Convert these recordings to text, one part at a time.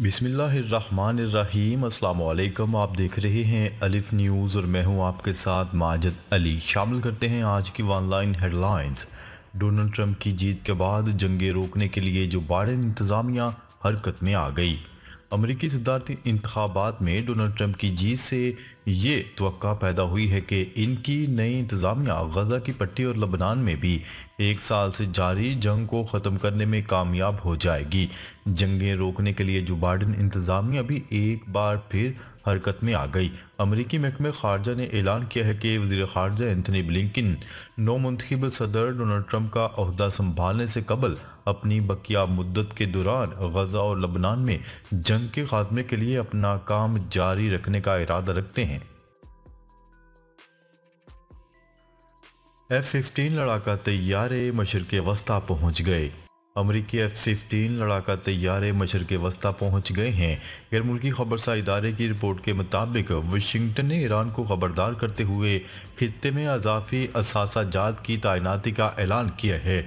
बिसमीम् अल्लाम आप देख रहे हैं अलिफ न्यूज़ और मैं हूं आपके साथ माजद अली शामिल करते हैं आज की ऑनलाइन हेडलाइंस डोनाल्ड ट्रंप की जीत के बाद जंगें रोकने के लिए जो बाइडन इंतज़ामिया हरकत में आ गई अमरीकी सिद्धार्थी इंतबात में डोनाल्ड ट्रंप की जीत से ये तो पैदा हुई है कि इनकी नई इंतज़ामिया गजा की पट्टी और लबनान में भी एक साल से जारी जंग को ख़त्म करने में कामयाब हो जाएगी जंगें रोकने के लिए जो बाइडन इंतज़ामिया भी एक बार फिर हरकत में आ गई अमरीकी महकमे खारजा ने ऐलान किया है कि वजी खारजा एंथनी ब्लिकिन नौ मुंतब सदर डोनाल्ड ट्रंप का अहदा संभालने से कबल अपनी बकिया मुद्दत के दौरान गजा और लबनान में जंग के खात्मे के लिए अपना काम जारी रखने का इरादा रखते हैं एफ फिफ्टीन लड़ाका तैयारे मशरक़ वस्ता पहुंच गए अमरीकी एफ फिफ्टीन लड़ाका तैयारे मशरक़ वस्ता पहुंच गए हैं गैर मुल्की खबरसा इदारे की रिपोर्ट के मुताबिक वाशिंगटन ने ईरान को खबरदार करते हुए खत्े में अजाफी असाजात की तैनाती का ऐलान किया है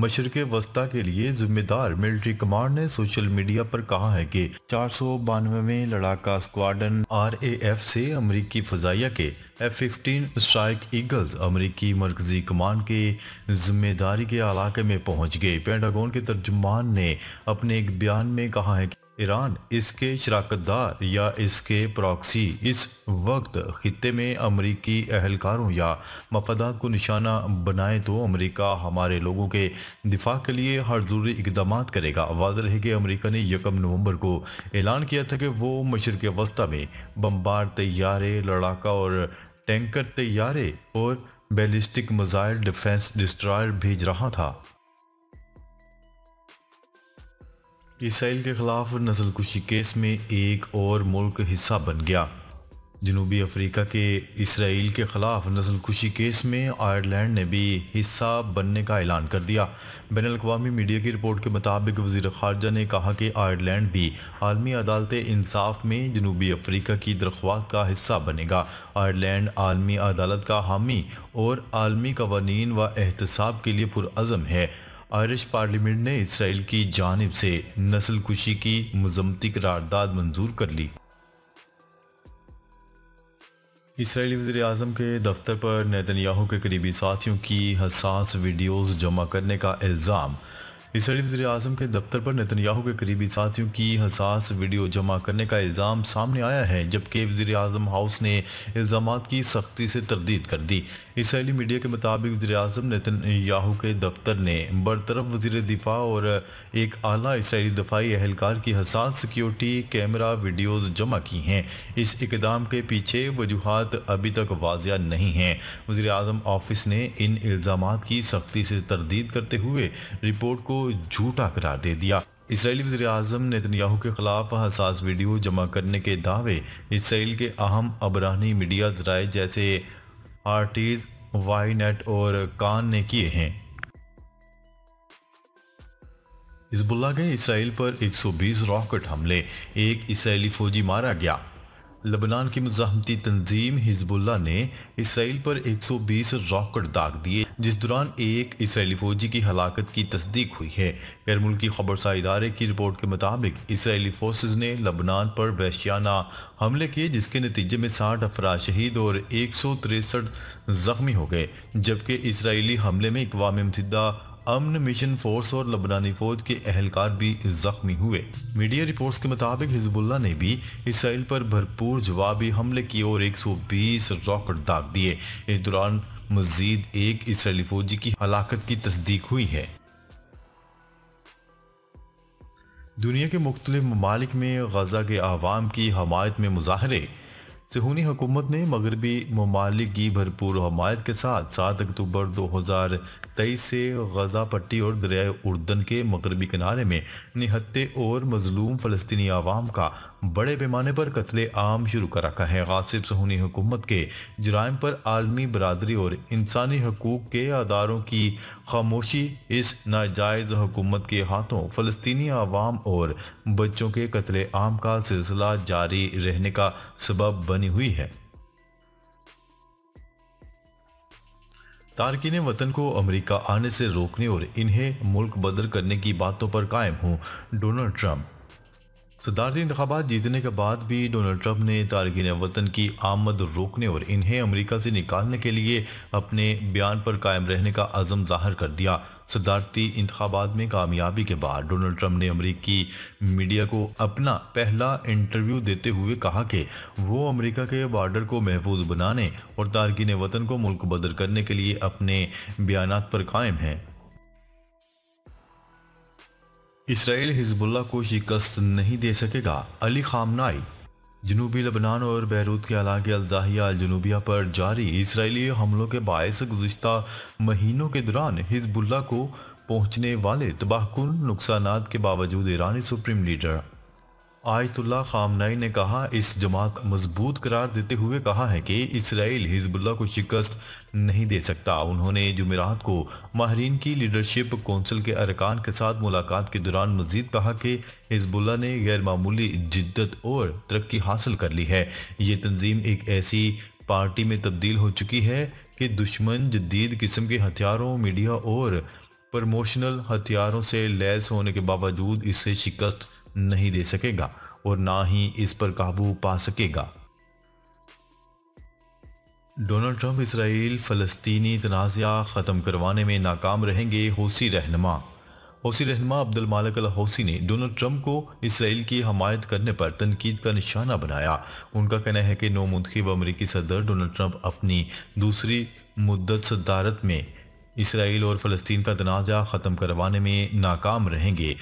मशरक़ वस्ता के लिए जिम्मेदार मिलिट्री कमांड ने सोशल मीडिया पर कहा है कि चार सौ बानवे लड़ाका स्क्वाडन आर ए एफ से अमरीकी फजाइया के एफ फिफ्टीन स्ट्राइक ईगल्स अमरीकी मरकजी कमान के जिम्मेदारी के इलाके में पहुंच गए पेंडागोन के तर्जुमान ने अपने एक बयान में कहा है कि ईरान इसके शराकतदार या इसके प्रॉक्सी इस वक्त खत्े में अमरीकी अहलकारों या मफादात को निशाना बनाए तो अमरीका हमारे लोगों के दिफा के लिए हर ज़रूरी इकदाम करेगा वाद रहे कि अमरीका ने यकम नवंबर को ऐलान किया था कि वो मशरक़ वस्ता में बम्बार तैयारे लड़ाका और टैंकर तैयारे और बैलिस्टिक मिज़ाइल डिफेंस डिस्ट्रॉयर भेज रहा था इसराइल के ख़िलाफ़ नसलकुशी केस में एक और मुल्क हिस्सा बन गया जनूबी अफ्रीका के इसराइल के ख़िलाफ़ कुशी केस में आयरलैंड ने भी हिस्सा बनने का ऐलान कर दिया बैन अवी मीडिया की रिपोर्ट के मुताबिक वजी खारजा ने कहा कि आयरलैंड भी आलमी अदालत इंसाफ में जनूबी अफ्रीका की दरख्वास्त का हिस्सा बनेगा आयरलैंड आलमी अदालत का हामी और आलमी कवानीन व एहतसाब के लिए पुरज़म है आयरिश पार्लियामेंट ने इसराइल की जानब से नस्ल कुशी की मजम्मती करारदाद मंजूर कर ली इसराइली वजी अजम के दफ्तर पर नैतनयाहू के करीबी साथियों की हसास वीडियोस जमा करने का इल्ज़ाम इसराइली वजी अजम के दफ्तर पर नैतनयाहू के करीबी साथियों की हसास वीडियो जमा करने का इल्ज़ाम सामने आया है जबकि वजी अजम हाउस ने इल्ज़ाम की सख्ती से तरदीद कर दी इसराइली मीडिया के मुताबिक वजी अजम नितिन याहू के दफ्तर ने बरतरफ वजीर दिफा और एक अला इसराइली दफाई अहलकार की हसास सिक्योरिटी कैमरा वीडियोज़ जमा की हैं इस इकदाम के पीछे वजूहत अभी तक वाजिया नहीं हैं वजी अजम ऑफिस ने इन इल्ज़ाम की सख्ती से तरदीद करते हुए रिपोर्ट को झूठा करार दे दिया इसराइली वजी अजम याहू के खिलाफ हसास वीडियो जमा करने के दावे इसराइल के अहम अबरानी मीडिया जराए जैसे आर्टीज वाई नेट और कान ने किए हैं इसबुल्ला के इसराइल पर 120 रॉकेट हमले एक इसराइली फौजी मारा गया लबनान की मजामती तंजीम हिजबुल्ला ने इसराइल पर 120 रॉकेट दाग दिए जिस दौरान एक इसराइली फौजी की हलाकत की तस्दीक हुई है गैर मुल्की खबरसा इदारे की रिपोर्ट के मुताबिक इसराइली फोर्सेज ने लबनान पर वैशियाना हमले किए जिसके नतीजे में साठ अफराज शहीद और एक सौ तिरसठ जख्मी हो गए जबकि इसराइली हमले में इकवा मसदा अमन मिशन फोर्स और लबनानी फौज के अहलकार भी जख्मी हुए मीडिया रिपोर्ट्स के मुताबिक हिजबुल्ला ने भी इसराइल पर भरपूर जवाबी हमले किए और 120 रॉकेट दाग दिए इस दौरान मजीद एक इसराइली फौजी की हलाकत की तस्दीक हुई है दुनिया के मुख्तलिफ ममालिक में गजा के आवाम की हमायत में मुजाहरे जहूनी हुकूमत ने मगरबी ममालिक की भरपूर हमायत के साथ सात अक्टूबर दो हज़ार तेईस से गजा पट्टी और दरियाए उर्दन के मगरबी किनारे में निहत्ते और मजलूम फ़लस्तनी आवाम का बड़े पैमाने पर कत्ले आम शुरू कर रखा है गासिब सहूनी हुकूमत के जराइम पर आलमी बरदरी और इंसानी हकूक़ के अदारों की खामोशी इस नाजायज़ हुकूमत के हाथों फ़लस्तनी आवाम और बच्चों के कत्ले आम का सिलसिला जारी रहने का सबब बनी हुई है तारकिन वतन को अमेरिका आने से रोकने और इन्हें मुल्क बदल करने की बातों पर कायम हूँ डोनाल्ड ट्रंप सदारती इंतबात जीतने के बाद भी डोनाल्ड ट्रंप ने तारकिन वतन की आमद रोकने और इन्हें अमेरिका से निकालने के लिए अपने बयान पर कायम रहने का अज़म जाहिर कर दिया सदारती इंतबात में कामयाबी के बाद डोनाल्ड ट्रंप ने अमरीकी मीडिया को अपना पहला इंटरव्यू देते हुए कहा कि वो अमेरिका के बॉर्डर को महफूज बनाने और तारकिन वतन को मुल्क बदर करने के लिए अपने बयान पर कायम हैं इसराइल हिजबुल्ला को शिकस्त नहीं दे सकेगा अली खामनाई जनूबी लबनान और बैरूत के अलाके अलजाहिया जनूबिया पर जारी इसराइली हमलों के बायस गुज्त महीनों के दौरान हिजबुल्ला को पहुंचने वाले तबाहकुन नुकसान के बावजूद ईरानी सुप्रीम लीडर आयतुल्ला खामनाई ने कहा इस जमात मजबूत करार देते हुए कहा है कि इसराइल हिजबुल्ला को शिकस्त नहीं दे सकता उन्होंने जमेरात को माहरीन की लीडरशिप कौंसिल के अरकान के साथ मुलाकात के दौरान मजीद कहा कि हिजबुल्ला ने मामूली जिद्दत और तरक्की हासिल कर ली है ये तंजीम एक ऐसी पार्टी में तब्दील हो चुकी है कि दुश्मन जदीद किस्म के हथियारों मीडिया और प्रमोशनल हथियारों से लैस होने के बावजूद इसे शिकस्त नहीं दे सकेगा और ना ही इस पर काबू पा सकेगा डोनाल्ड ट्रंप इसराइल फ़लस्तीनी तनाज़ा ख़त्म करवाने में नाकाम रहेंगे हौसी रहनमा हौसी रहनमा अब्दुल मालक अल हौसी ने डोनाल्ड ट्रंप को इसराइल की हमायत करने पर तनकीद का निशाना बनाया उनका कहना है कि नौ मुंतब अमरीकी सदर डोनाल्ड ट्रंप अपनी दूसरी मुद्दत सदारत में इसराइल और फ़लस्तीन का तनाज़ा ख़त्म करवाने में नाकाम रहेंगे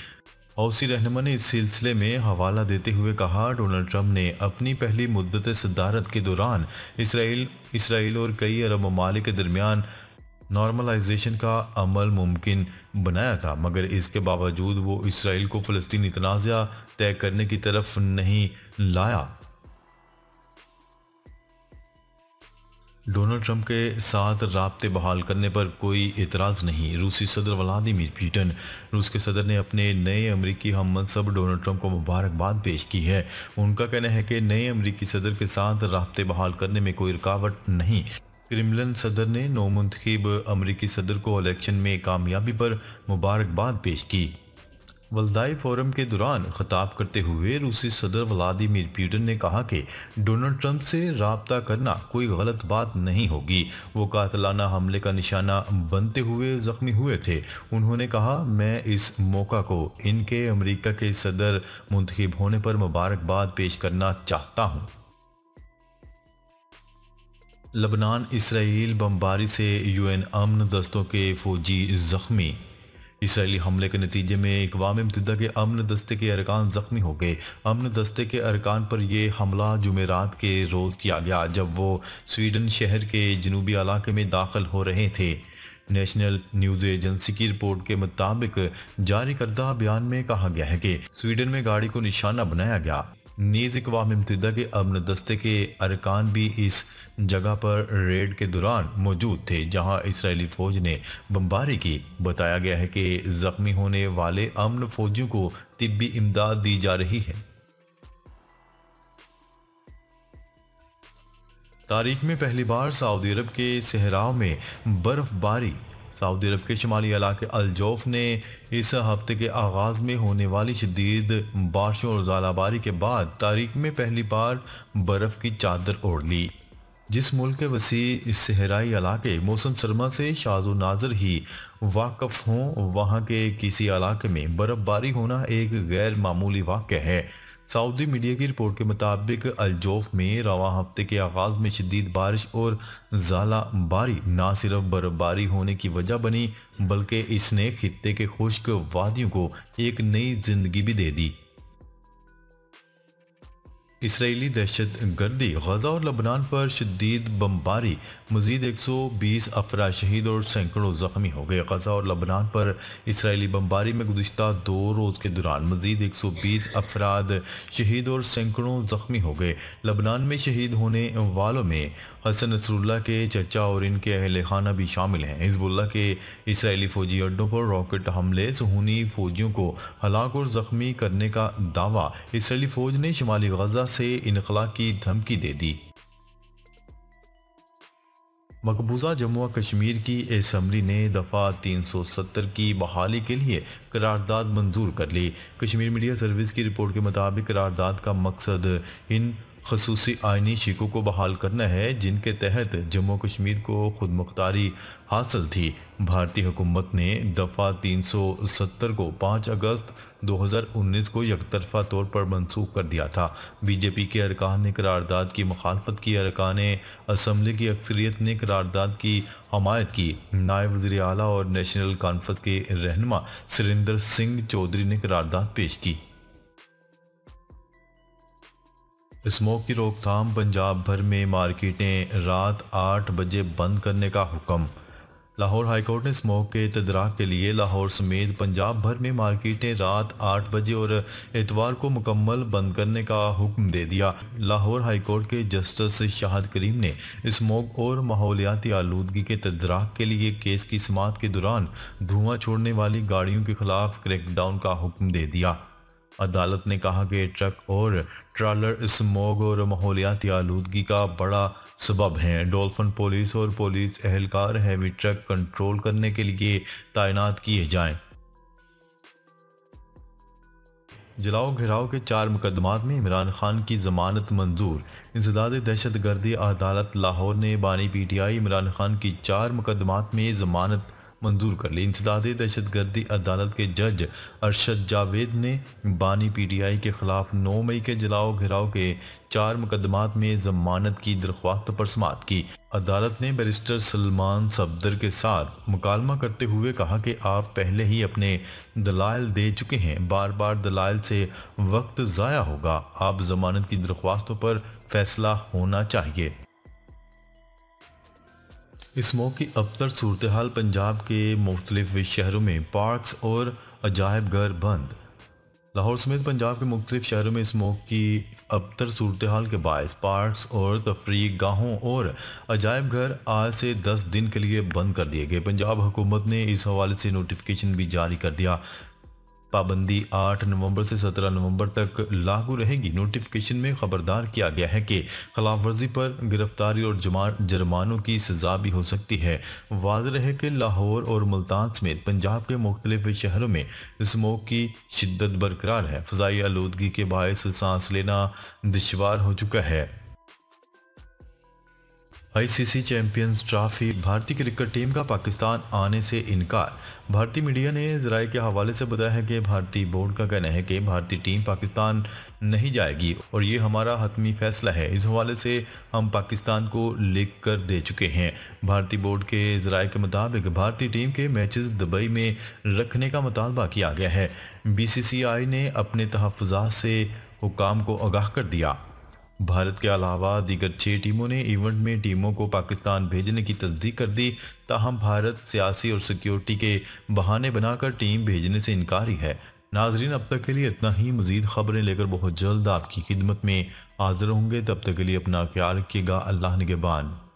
हौसी रहनमा ने इस सिलसिले में हवाला देते हुए कहा डोनाल्ड ट्रंप ने अपनी पहली मुद्दत सदारत के दौरान इसराइल इसराइल और कई अरब ममालिक के दरमियान नॉर्मलाइजेशन का अमल मुमकिन बनाया था मगर इसके बावजूद वो इसराइल को फ़लस्तीनी तनाज़ तय करने की तरफ नहीं लाया डोनाल्ड ट्रंप के साथ रबते बहाल करने पर कोई एतराज़ नहीं रूसी सदर व्लादिमिर पुतिन रूस के सदर ने अपने नए अमरीकी हम मनसब डोनाल्ड ट्रंप को मुबारकबाद पेश की है उनका कहना है कि नए अमरीकी सदर के साथ रबते बहाल करने में कोई रुकावट नहीं क्रिमलन सदर ने नौमंतखब अमरीकी सदर को इलेक्शन में कामयाबी पर मुबारकबाद पेश की वलदाई फोरम के दौरान खिताब करते हुए रूसी सदर व्लादिमिर पुटिन ने कहा कि डोनाल्ड ट्रंप से रबता करना कोई गलत बात नहीं होगी वो कातलाना हमले का निशाना बनते हुए जख्मी हुए थे उन्होंने कहा मैं इस मौका को इनके अमेरिका के सदर मुंतखब होने पर मुबारकबाद पेश करना चाहता हूँ लबनान इसराइल बमबारी से यूएन अमन दस्तों के फौजी जख्मी इसराइली हमले के नतीजे में इकवाम मतदा के अमन दस्ते के अरकान ज़ख्मी हो गए अमन दस्ते के अरकान पर यह हमला जुमेरात के रोज़ किया गया जब वो स्वीडन शहर के जनूबी इलाके में दाखिल हो रहे थे नेशनल न्यूज़ एजेंसी की रिपोर्ट के मुताबिक जारी करदा बयान में कहा गया है कि स्वीडन में गाड़ी को निशाना बनाया गया नीज अकवा मुतहदा के अमन दस्ते के अरकान भी इस जगह पर रेड के दौरान मौजूद थे जहां इसराइली फ़ौज ने बमबारी की बताया गया है कि ज़ख्मी होने वाले अमन फ़ौजियों को तिब्बी इमदाद दी जा रही है तारीख में पहली बार सऊदी अरब के सहराव में बर्फ़बारी सऊदी अरब के शुमाली इलाके अलजोफ ने इस हफ्ते के आगाज़ में होने वाली शदीद बारिशों और झालाबारी के बाद तारीख में पहली बार बर्फ़ की चादर ओढ़ ली जिस मुल्क के वसी सहराई इलाके मौसम सरमा से शाजो नाजर ही वाकफ़ हों वहाँ के किसी इलाके में बर्फ़बारी होना एक गैर मामूली वाक़ है सऊदी मीडिया की रिपोर्ट के मुताबिक अलजोफ में रवा हफ्ते के आगाज़ में शदीद बारिश और जाला बारी ना सिर्फ बर्फबारी होने की वजह बनी बल्कि इसने खत्े के खुश्क वादियों को एक नई जिंदगी भी दे दी इसराइली दहशत गर्दी गजा और लबनान पर शदीद बमबारी मजीद 120 अफरा शहीद और सैकड़ों ज़ख्मी हो गए गजा और लबनान पर इसराइली बमबारी में गुजशत दो रोज़ के दौरान मजीद 120 अफराद शहीद और सैकड़ों ज़ख्मी हो गए लबनान में शहीद होने वालों में हसन नसरुल्ला के चचा और इनके अहल खाना भी शामिल हैं हिजबुल्ला के इसराइली फ़ौजी अड्डों पर रॉकेट हमले सहूनी फ़ौजियों को हलाक और ज़ख्मी करने का दावा इसराइली फ़ौज ने शुमाली गजा से इनखला की धमकी दे दी मकबूजा जम्मू कश्मीर की असम्बली ने दफ़ा 370 की बहाली के लिए करारदाद मंजूर कर ली कश्मीर मीडिया सर्विस की रिपोर्ट के मुताबिक करारदाद का मकसद इन खसूसी आइनी शिकों को बहाल करना है जिनके तहत जम्मू कश्मीर को खुद मुख्तारी हासिल थी भारतीय हुकूमत ने दफ़ा 370 को 5 अगस्त 2019 को यकतरफा तौर पर मनसूख कर दिया था बीजेपी के अरकान ने करारदाद की मुखालफत की अरकान असम्बली की अक्सरियत ने करारदाद की हमायत की नायब वजी अला और नेशनल कॉन्फ्रेंस के रहनमा सुरेंद्र सिंह चौधरी ने करारदाद पेश की स्मोक की रोकथाम पंजाब भर में मार्केटें रात आठ बजे बंद करने का हुक्म लाहौर हाईकोर्ट ने स्मोक के तदराक के लिए लाहौर समेत पंजाब भर में मार्केटें रात आठ बजे और एतवार को मुकम्मल बंद करने का हुक्म दे दिया लाहौर हाईकोर्ट के जस्टिस शाहद करीम ने स्मोक और माहौलियाती आलूदगी के तदराक के लिए केस की समात के दौरान धुआं छोड़ने वाली गाड़ियों के खिलाफ क्रैकडाउन का हुक्म दे दिया अदालत ने कहा कि ट्रक और ट्रॉलर मोग और माहौलियाती आलूदगी का बड़ा सबब हैं डोल्फन पुलिस और पुलिस एहलकार हैवी ट्रक कंट्रोल करने के लिए तैनात किए जाएं। जलाओ घिराव के चार मुकदमात में इमरान खान की जमानत मंजूर इंसदाद दहशत गर्दी अदालत लाहौर ने बानी पीटीआई इमरान खान की चार मुकदमात में जमानत मंजूर कर ली दहशत गर्दी अदालत के जज अरशद जावेद ने बानी पी टी आई के खिलाफ नौ मई के जलाओ घिराव के चार मुकदमात में जमानत की दरख्वास्त पर समात की अदालत ने बैरिस्टर सलमान सफदर के साथ मुकालमा करते हुए कहा कि आप पहले ही अपने दलाल दे चुके हैं बार बार दलाल से वक्त ज़ाया होगा आप जमानत की दरख्वास्तों पर फैसला होना चाहिए इस मौके अबतर सूरत हाल पंजाब के मुख्तलिफ शहरों में पार्कस और अजायब घर बंद लाहौर समेत पंजाब के मुख्तलिफ शहरों में इस मौके की अबतर सूरत हाल के बायस पार्कस और तफरी गाहों और अजायब घर आज से दस दिन के लिए बंद कर दिए गए पंजाब हुकूमत ने इस हवाले से नोटिफिकेशन भी जारी कर दिया पाबंदी 8 नवंबर से 17 नवंबर तक लागू रहेगी नोटिफिकेशन में खबरदार किया गया है कि खिलाफ वर्जी पर गिरफ्तारी और जुर्मानों की सजा भी हो सकती है वाज है कि लाहौर और मुल्तान समेत पंजाब के मुख्तलिफ शहरों में स्मोक की शिद्दत बरकरार है फजाई आलूदगी के बायस सांस लेना दुशवार हो चुका है आईसीसी चैंपियंस ट्रॉफी भारतीय क्रिकेट टीम का पाकिस्तान आने से इनकार भारतीय मीडिया ने ज़राये के हवाले से बताया है कि भारतीय बोर्ड का कहना है कि भारतीय टीम पाकिस्तान नहीं जाएगी और ये हमारा हतमी फैसला है इस हवाले से हम पाकिस्तान को लिख कर दे चुके हैं भारतीय बोर्ड के जराये के मुताबिक भारतीय टीम के मैचेस दुबई में रखने का मुतालबा किया गया है बीसीसीआई ने अपने तहफ़ात से हुकाम को आगाह कर दिया भारत के अलावा दीगर छः टीमों ने इवेंट में टीमों को पाकिस्तान भेजने की तस्दीक कर दी ताहम भारत सियासी और सिक्योरिटी के बहाने बनाकर टीम भेजने से इनकारी है नाजरीन अब तक के लिए इतना ही मज़ीद खबरें लेकर बहुत जल्द आपकी खिदमत में हाजिर होंगे तब तक के लिए अपना ख्याल रखिएगा अल्लाह नगेबान